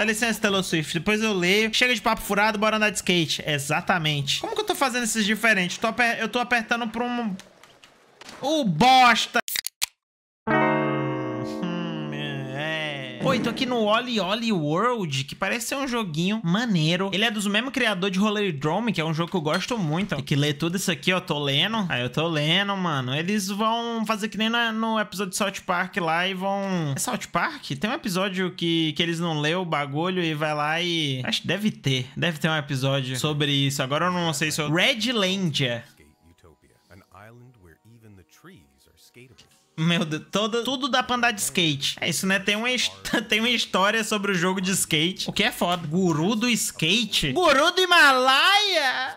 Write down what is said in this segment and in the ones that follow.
Dá licença, Taylor Swift. Depois eu leio. Chega de papo furado, bora andar de skate. Exatamente. Como que eu tô fazendo esses diferentes? eu tô apertando pra um... O bosta feito aqui no Oli Oli World, que parece ser um joguinho maneiro. Ele é do mesmo criador de Roller Drome, que é um jogo que eu gosto muito. Tem que ler tudo isso aqui, ó. Tô lendo. Aí eu tô lendo, mano. Eles vão fazer que nem no episódio de South Park lá e vão... É South Park? Tem um episódio que, que eles não leu o bagulho e vai lá e... Acho que deve ter. Deve ter um episódio sobre isso. Agora eu não sei se eu... Redlandia. Meu Deus, todo, tudo dá pra andar de skate. É isso, né? Tem uma, tem uma história sobre o jogo de skate, o que é foda. Guru do skate? Guru do Himalaia?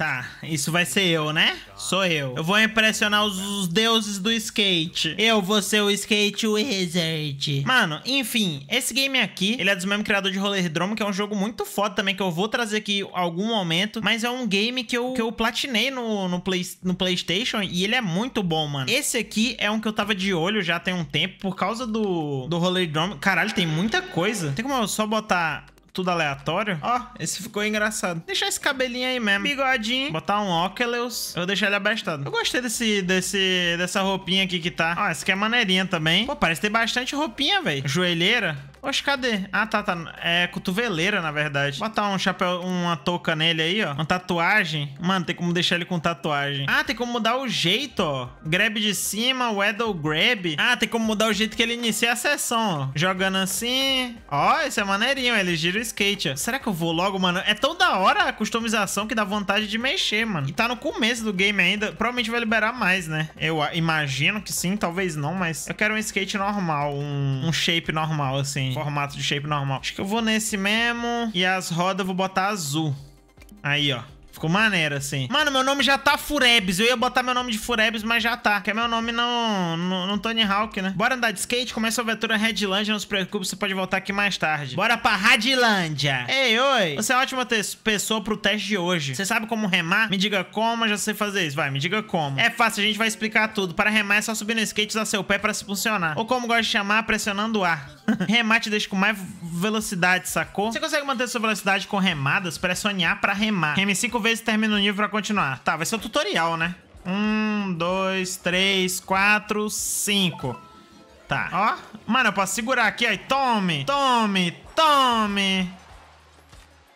Tá, isso vai ser eu, né? Sou eu. Eu vou impressionar os, os deuses do skate. Eu vou ser o Skate Wizard. Mano, enfim, esse game aqui, ele é dos mesmos criadores de Roller Drum, que é um jogo muito foda também, que eu vou trazer aqui algum momento. Mas é um game que eu, que eu platinei no, no, play, no Playstation e ele é muito bom, mano. Esse aqui é um que eu tava de olho já tem um tempo, por causa do, do Roller Drum. Caralho, tem muita coisa. Tem como eu só botar tudo aleatório. Ó, esse ficou engraçado. Deixar esse cabelinho aí mesmo. Bigodinho. Botar um óculos. Eu vou deixar ele abastado. Eu gostei desse, desse, dessa roupinha aqui que tá. Ó, essa aqui é maneirinha também. Pô, parece ter bastante roupinha, velho. Joelheira. Oxe, cadê? Ah, tá, tá. É cotoveleira, na verdade. Botar um chapéu, uma touca nele aí, ó. Uma tatuagem. Mano, tem como deixar ele com tatuagem. Ah, tem como mudar o jeito, ó. Grab de cima, Weddle Grab. Ah, tem como mudar o jeito que ele inicia a sessão, ó. Jogando assim. Ó, esse é maneirinho, ele gira o skate, ó. Será que eu vou logo, mano? É tão da hora a customização que dá vontade de mexer, mano. E tá no começo do game ainda. Provavelmente vai liberar mais, né? Eu imagino que sim, talvez não, mas... Eu quero um skate normal, um, um shape normal, assim. Uhum. formato de shape normal. Acho que eu vou nesse mesmo. E as rodas eu vou botar azul. Aí, ó. Ficou maneiro, assim. Mano, meu nome já tá Furebs. Eu ia botar meu nome de Furebs, mas já tá. Que é meu nome no, no, no Tony Hawk, né? Bora andar de skate. Começa a aventura Redlândia. Não se preocupe, você pode voltar aqui mais tarde. Bora pra Radilândia. Ei, oi. Você é ótima pessoa pro teste de hoje. Você sabe como remar? Me diga como, já sei fazer isso. Vai, me diga como. É fácil, a gente vai explicar tudo. Para remar é só subir no skate e usar seu pé pra se funcionar. Ou como gosta de chamar, pressionando o ar. Remate deixa com mais velocidade, sacou? Você consegue manter sua velocidade com remadas? Pressionar pra remar. Reme 5 vezes se termina o nível pra continuar. Tá, vai ser o um tutorial, né? Um, dois, três, quatro, cinco. Tá. Ó. Mano, eu posso segurar aqui, aí. Tome, tome, tome.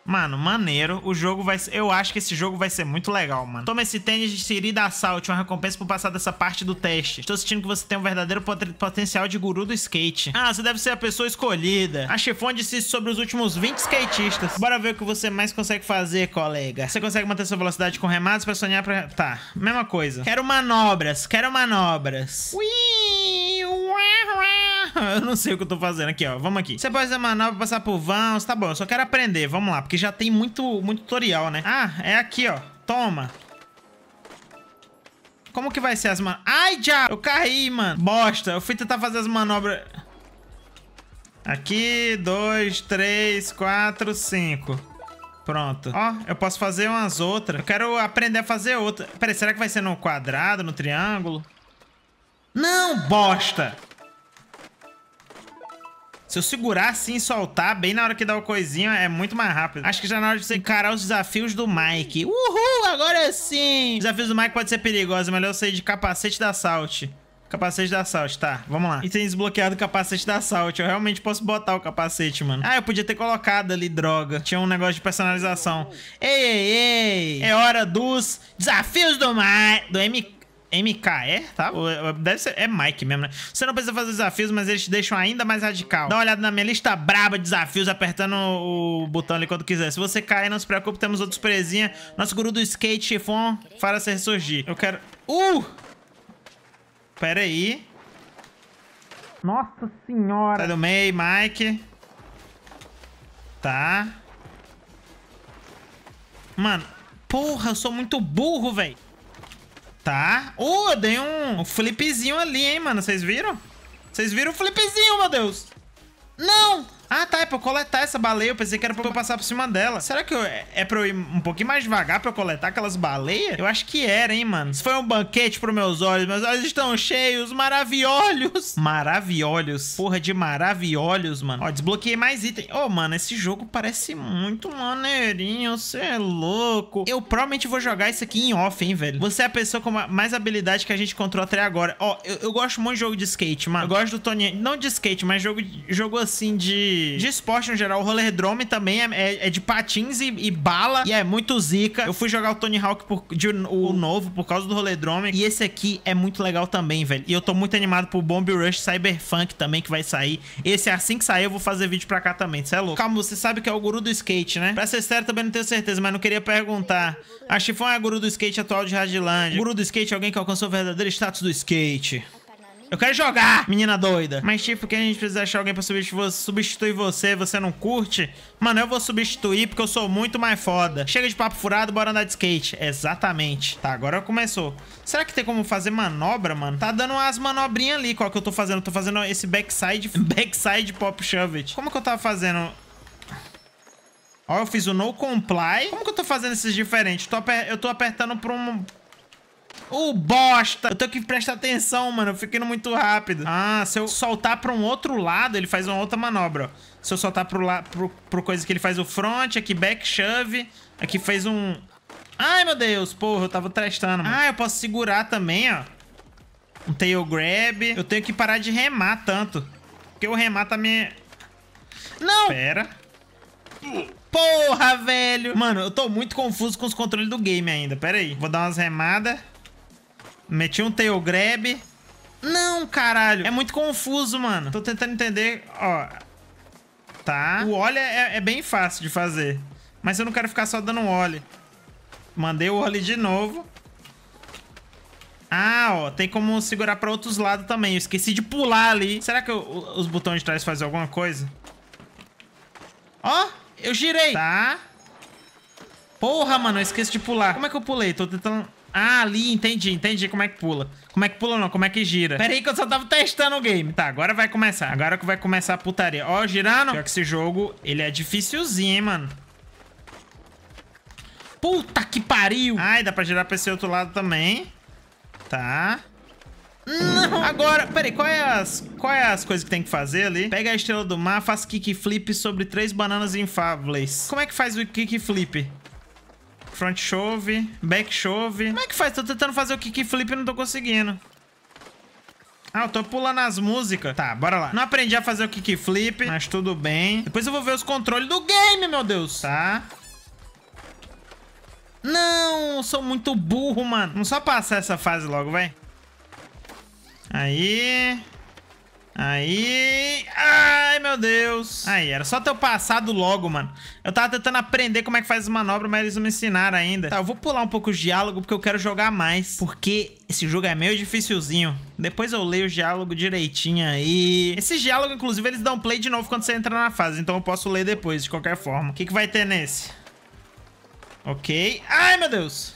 Mano, maneiro. O jogo vai ser... Eu acho que esse jogo vai ser muito legal, mano. Toma esse tênis de da Assault, uma recompensa por passar dessa parte do teste. Estou sentindo que você tem um verdadeiro pot potencial de guru do skate. Ah, você deve ser a pessoa escolhida. A chefone disse sobre os últimos 20 skatistas. Bora ver o que você mais consegue fazer, colega. Você consegue manter sua velocidade com remados para sonhar pra... Tá, mesma coisa. Quero manobras, quero manobras. Whee! eu não sei o que eu tô fazendo aqui, ó. Vamos aqui. Você pode fazer manobra, passar por vãos. Tá bom, eu só quero aprender. Vamos lá, porque já tem muito, muito tutorial, né? Ah, é aqui, ó. Toma. Como que vai ser as manobras? Ai, já! Eu caí, mano. Bosta. Eu fui tentar fazer as manobras... Aqui, dois, três, quatro, cinco. Pronto. Ó, eu posso fazer umas outras. Eu quero aprender a fazer outra. Peraí, será que vai ser no quadrado, no triângulo? Não, bosta! Se eu segurar assim e soltar, bem na hora que dá o coisinho, é muito mais rápido. Acho que já é na hora de você encarar os desafios do Mike. Uhul, agora sim! Os desafios do Mike pode ser perigosos, é melhor eu sair de capacete da Salt. Capacete da Salt tá, vamos lá. Item desbloqueado, capacete da Salt Eu realmente posso botar o capacete, mano. Ah, eu podia ter colocado ali, droga. Tinha um negócio de personalização. Ei, ei, ei. É hora dos desafios do Mike... Do MKE, é? tá? tá. Deve ser, é Mike mesmo, né? Você não precisa fazer desafios, mas eles te deixam ainda mais radical. Dá uma olhada na minha lista braba de desafios, apertando o botão ali quando quiser. Se você cair, não se preocupe, temos outros presinha. Nosso guru do skate, Chifon, fará se ressurgir. Eu quero... Uh! Pera aí. Nossa senhora! Sai do meio, Mike. Tá. Mano, porra, eu sou muito burro, velho. Tá. Uh, eu dei um flipzinho ali, hein, mano. Vocês viram? Vocês viram o flipzinho, meu Deus. Não! Ah, tá, é pra eu coletar essa baleia. Eu pensei que era pra eu passar por cima dela. Será que eu, é, é pra eu ir um pouquinho mais devagar pra eu coletar aquelas baleias? Eu acho que era, hein, mano. Isso foi um banquete pros meus olhos. Meus olhos estão cheios. Maravilhos. Maravilhos. Porra de maravilhos, mano. Ó, desbloqueei mais item. Ô, oh, mano, esse jogo parece muito maneirinho. Você é louco. Eu provavelmente vou jogar isso aqui em off, hein, velho. Você é a pessoa com mais habilidade que a gente encontrou até agora. Ó, eu, eu gosto muito de jogo de skate, mano. Eu gosto do Tony... Não de skate, mas jogo, jogo assim de de, esporte no geral. O Rollerdrome também é, é, é, de patins e, e, bala. E é muito zica. Eu fui jogar o Tony Hawk por, de, o, novo por causa do Rollerdrome. E esse aqui é muito legal também, velho. E eu tô muito animado pro Bomb Rush Cyberpunk também, que vai sair. Esse é assim que sair, eu vou fazer vídeo pra cá também. Você é louco. Calma, você sabe que é o guru do skate, né? Pra ser sério, também não tenho certeza, mas não queria perguntar. A Chifão é a guru do skate atual de Radiland. Guru do skate é alguém que alcançou o verdadeiro status do skate. Eu quero jogar, menina doida. Mas, tipo, que a gente precisa achar alguém pra substituir você, você não curte? Mano, eu vou substituir porque eu sou muito mais foda. Chega de papo furado, bora andar de skate. Exatamente. Tá, agora começou. Será que tem como fazer manobra, mano? Tá dando umas manobrinhas ali, qual que eu tô fazendo. Eu tô fazendo esse backside, backside pop shove Como que eu tava fazendo? Ó, eu fiz o no comply. Como que eu tô fazendo esses diferentes? Eu tô, eu tô apertando pra um Ô, oh, bosta! Eu tenho que prestar atenção, mano. Eu fiquei indo muito rápido. Ah, se eu soltar pra um outro lado, ele faz uma outra manobra, ó. Se eu soltar pro, lado, pro, pro coisa que ele faz o front, aqui back shove. Aqui fez um... Ai, meu Deus, porra, eu tava trastando, mano. Ah, eu posso segurar também, ó. Um tail grab. Eu tenho que parar de remar tanto. Porque o remar tá me... Não! Pera. Porra, velho! Mano, eu tô muito confuso com os controles do game ainda. Pera aí. Vou dar umas remadas. Meti um tail grab. Não, caralho. É muito confuso, mano. Tô tentando entender. Ó. Tá. O óleo é, é bem fácil de fazer. Mas eu não quero ficar só dando óleo. Mandei o óleo de novo. Ah, ó, tem como segurar pra outros lados também. Eu esqueci de pular ali. Será que eu, os botões de trás fazem alguma coisa? Ó, eu girei. Tá. Porra, mano, eu esqueci de pular. Como é que eu pulei? Tô tentando... Ah, ali, entendi, entendi como é que pula. Como é que pula não, como é que gira. Pera aí que eu só tava testando o game. Tá, agora vai começar. Agora que vai começar a putaria. Ó, girando. Pior que esse jogo, ele é dificilzinho, hein, mano. Puta que pariu. Ai, dá pra girar pra esse outro lado também. Tá. Não, agora, peraí, qual é, as, qual é as coisas que tem que fazer ali? Pega a estrela do mar, faz kickflip sobre três bananas infáveis. Como é que faz o kickflip? Front shove, back shove. Como é que faz? Tô tentando fazer o kickflip e não tô conseguindo. Ah, eu tô pulando as músicas. Tá, bora lá. Não aprendi a fazer o kickflip, mas tudo bem. Depois eu vou ver os controles do game, meu Deus. Tá. Não, sou muito burro, mano. Vamos só passar essa fase logo, vai. Aí. Aí... Ai, meu Deus. Aí, era só ter passado logo, mano. Eu tava tentando aprender como é que faz as manobras, mas eles não me ensinaram ainda. Tá, eu vou pular um pouco os diálogos, porque eu quero jogar mais. Porque esse jogo é meio dificilzinho. Depois eu leio o diálogo direitinho aí. Esses diálogos, inclusive, eles dão play de novo quando você entra na fase. Então eu posso ler depois, de qualquer forma. O que, que vai ter nesse? Ok. Ai, meu Deus.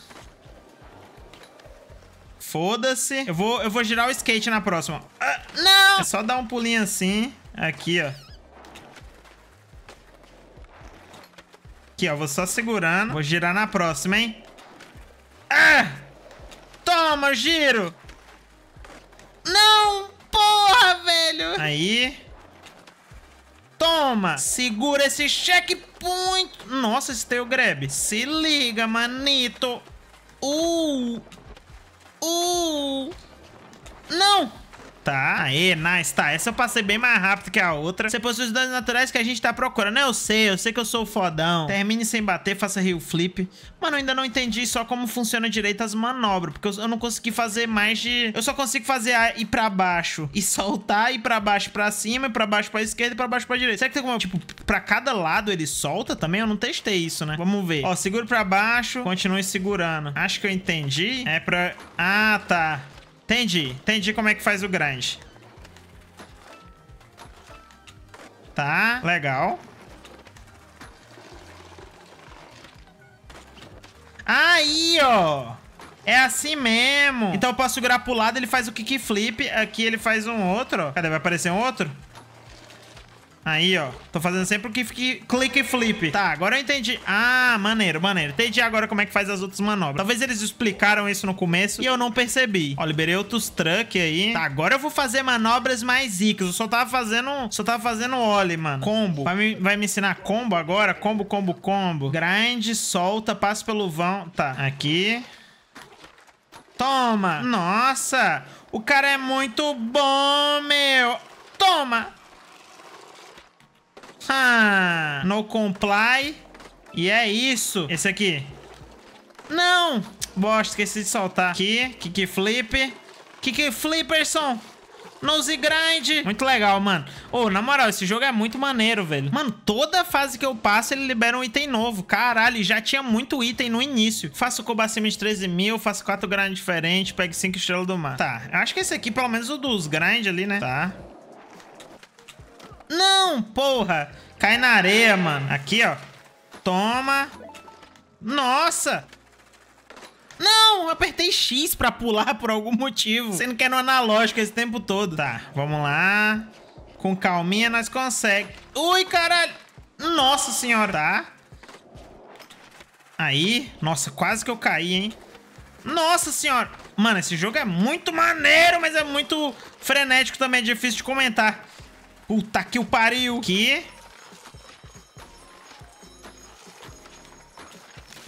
Foda-se. Eu vou, eu vou girar o skate na próxima. Ah, não! É só dar um pulinho assim. Aqui, ó. Aqui, ó. Vou só segurando. Vou girar na próxima, hein? Ah! Toma, giro! Não! Porra, velho! Aí... Toma! Segura esse checkpoint! Nossa, esse tem o grab. Se liga, manito! Uh! Uh! Não! tá. Aê, nice, tá. Essa eu passei bem mais rápido que a outra. Você possui os danos naturais que a gente tá procurando. Eu sei, eu sei que eu sou fodão. Termine sem bater, faça rio flip. Mano, eu ainda não entendi só como funciona direito as manobras, porque eu, não consegui fazer mais de... Eu só consigo fazer a ir pra baixo e soltar, ir pra baixo pra cima, ir pra baixo pra esquerda e pra baixo pra direita. Será que tem como, tipo, pra cada lado ele solta também? Eu não testei isso, né? Vamos ver. Ó, seguro pra baixo, continue segurando. Acho que eu entendi. É pra... Ah, tá. Entendi. Entendi como é que faz o grind. Tá, legal. Aí, ó. É assim mesmo. Então eu posso grapular, ele faz o kickflip. Aqui ele faz um outro. Cadê? Vai aparecer um outro? Aí, ó. Tô fazendo sempre o que fique clique e flip. Tá, agora eu entendi. Ah, maneiro, maneiro. Entendi agora como é que faz as outras manobras. Talvez eles explicaram isso no começo e eu não percebi. Ó, liberei outros truck aí. Tá, agora eu vou fazer manobras mais ricas. Eu só tava fazendo... Só tava fazendo ole, mano. Combo. Vai me, vai me ensinar combo agora? Combo, combo, combo. Grind, solta, passa pelo vão. Tá, aqui. Toma. Nossa, o cara é muito bom, meu. Toma no comply. E é isso. Esse aqui. Não! Bosta, esqueci de soltar. Aqui, Kickflip. flip. Kick Nose grind. Muito legal, mano. Ô, oh, na moral, esse jogo é muito maneiro, velho. Mano, toda fase que eu passo, ele libera um item novo. Caralho, já tinha muito item no início. Faço cuba acima de 13 mil, faço 4 grinds diferentes, pego 5 estrelas do mar. Tá, acho que esse aqui, pelo menos o dos grind ali, né? Tá. Não, porra! Cai na areia, mano. Aqui, ó. Toma. Nossa! Não, apertei X pra pular por algum motivo. Sendo que quer no analógico esse tempo todo. Tá, vamos lá. Com calminha nós conseguimos. Ui, caralho. Nossa senhora. Tá. Aí. Nossa, quase que eu caí, hein. Nossa senhora. Mano, esse jogo é muito maneiro, mas é muito frenético também. É difícil de comentar. Puta que o pariu. Que?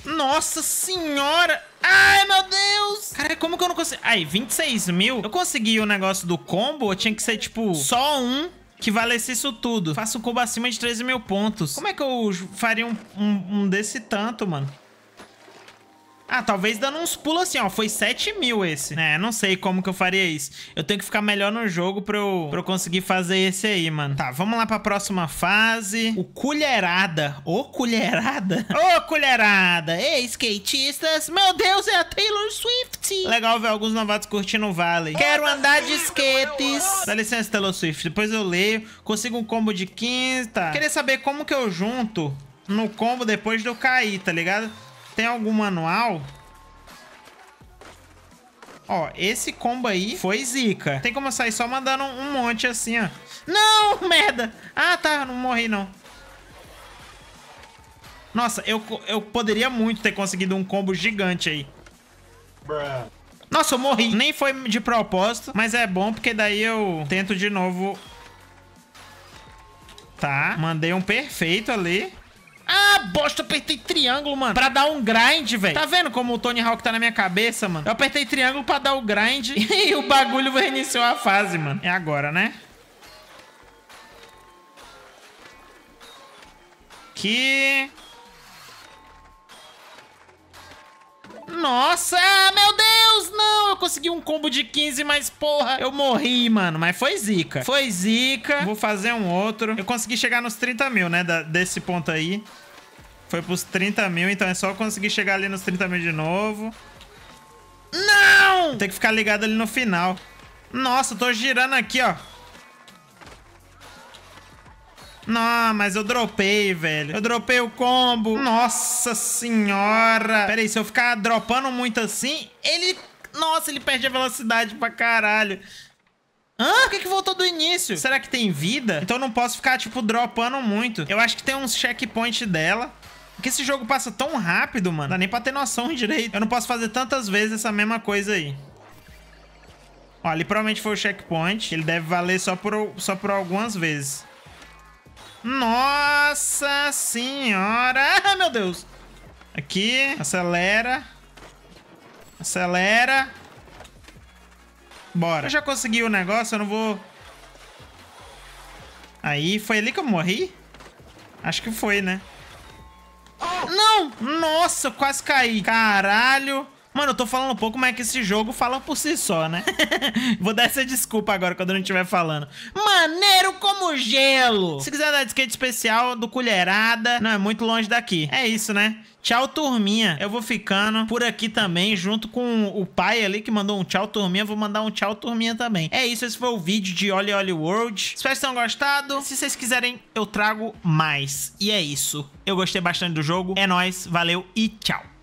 Nossa senhora! Ai, meu Deus! Cara, como que eu não consegui? Aí, 26 mil. Eu consegui o negócio do combo, Eu tinha que ser, tipo, só um que valesse isso tudo. Faço um combo acima de 13 mil pontos. Como é que eu faria um, um, um desse tanto, mano? Ah, talvez dando uns pulos assim, ó. Foi 7 mil esse, né? Não sei como que eu faria isso. Eu tenho que ficar melhor no jogo pra eu, pra eu conseguir fazer esse aí, mano. Tá, vamos lá pra próxima fase. O Colherada. Ô, oh, Colherada? Ô, oh, Colherada! Ei, skatistas! Meu Deus, é a Taylor Swift! Legal ver alguns novatos curtindo o vale. Quero andar de skates. Dá licença, Taylor Swift. Depois eu leio. Consigo um combo de 15, tá? Queria saber como que eu junto no combo depois de eu cair, tá ligado? Tem algum manual? Ó, esse combo aí foi zica. Tem como eu sair só mandando um monte assim, ó. Não, merda! Ah, tá, não morri não. Nossa, eu, eu poderia muito ter conseguido um combo gigante aí. Nossa, eu morri. Nem foi de propósito, mas é bom porque daí eu tento de novo. Tá, mandei um perfeito ali. Ah, bosta, eu apertei triângulo, mano. Pra dar um grind, velho. Tá vendo como o Tony Hawk tá na minha cabeça, mano? Eu apertei triângulo pra dar o grind e o bagulho reiniciou a fase, mano. É agora, né? Que Nossa, meu consegui um combo de 15, mas porra, eu morri, mano. Mas foi zica. Foi zica. Vou fazer um outro. Eu consegui chegar nos 30 mil, né? Da, desse ponto aí. Foi pros 30 mil, então é só conseguir chegar ali nos 30 mil de novo. Não! Tem que ficar ligado ali no final. Nossa, eu tô girando aqui, ó. Não, mas eu dropei, velho. Eu dropei o combo. Nossa senhora. Pera aí, se eu ficar dropando muito assim, ele nossa, ele perde a velocidade pra caralho. Hã? Por que, que voltou do início? Será que tem vida? Então eu não posso ficar, tipo, dropando muito. Eu acho que tem uns checkpoint dela. Porque esse jogo passa tão rápido, mano. Dá nem pra ter noção direito. Eu não posso fazer tantas vezes essa mesma coisa aí. Ó, ali provavelmente foi o checkpoint. Ele deve valer só por, só por algumas vezes. Nossa senhora! Ah, meu Deus! Aqui, acelera. Acelera. Bora. Eu já consegui o negócio, eu não vou... Aí, foi ali que eu morri? Acho que foi, né? Oh! Não! Nossa, quase caí. Caralho. Mano, eu tô falando um pouco, mas é que esse jogo fala por si só, né? Vou dar essa desculpa agora quando eu não estiver falando. Maneiro como gelo! Se quiser dar de skate especial do Colherada, não é muito longe daqui. É isso, né? Tchau, turminha. Eu vou ficando por aqui também, junto com o pai ali que mandou um tchau, turminha. Vou mandar um tchau, turminha também. É isso, esse foi o vídeo de Oli Oli World. Espero que tenham gostado. Se vocês quiserem, eu trago mais. E é isso. Eu gostei bastante do jogo. É nóis, valeu e tchau.